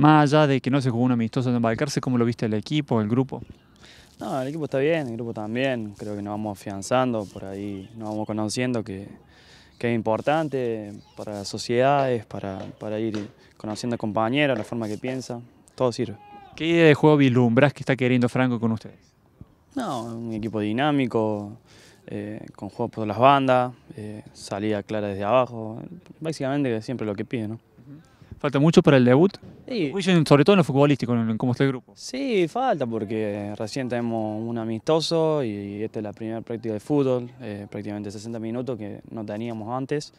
más allá de que no se jugó un amistoso en embarcarse, ¿cómo lo viste el equipo, el grupo? No, el equipo está bien, el grupo también, creo que nos vamos afianzando, por ahí nos vamos conociendo que, es importante para las sociedades, para, ir conociendo compañeros, la forma que piensa, todo sirve. ¿Qué idea de juego vislumbras que está queriendo Franco con ustedes? No, un equipo dinámico, eh, con juegos por las bandas, eh, salida clara desde abajo, básicamente siempre lo que pide, ¿no? ¿Falta mucho para el debut? sobre todo en lo futbolístico, en cómo está el grupo. Sí, falta porque recién tenemos un amistoso y esta es la primera práctica de fútbol, eh, prácticamente 60 minutos que no teníamos antes,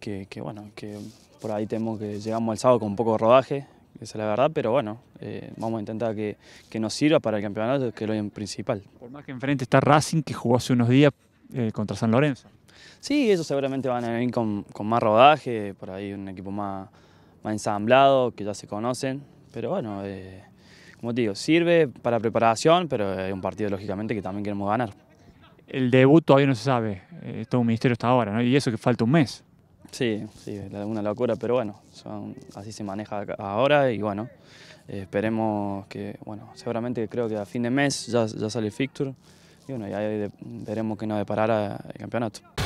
que, bueno, que por ahí tenemos que llegamos al sábado con poco rodaje, esa es la verdad, pero bueno, eh, vamos a intentar que, nos sirva para el campeonato, que es lo principal. Por más que enfrente está Racing, que jugó hace unos días eh, contra San Lorenzo. Sí, ellos seguramente van a venir con, con más rodaje, por ahí un equipo más más ensamblado, que ya se conocen. Pero bueno, eh, como te digo, sirve para preparación, pero es un partido lógicamente que también queremos ganar. El debut todavía no se sabe, es eh, todo un ministerio hasta ahora, ¿no? Y eso que falta un mes. Sí, sí, es una locura, pero bueno, son, así se maneja ahora y bueno, eh, esperemos que, bueno, seguramente creo que a fin de mes ya, ya sale el fixture y bueno, ya veremos que nos deparará el campeonato.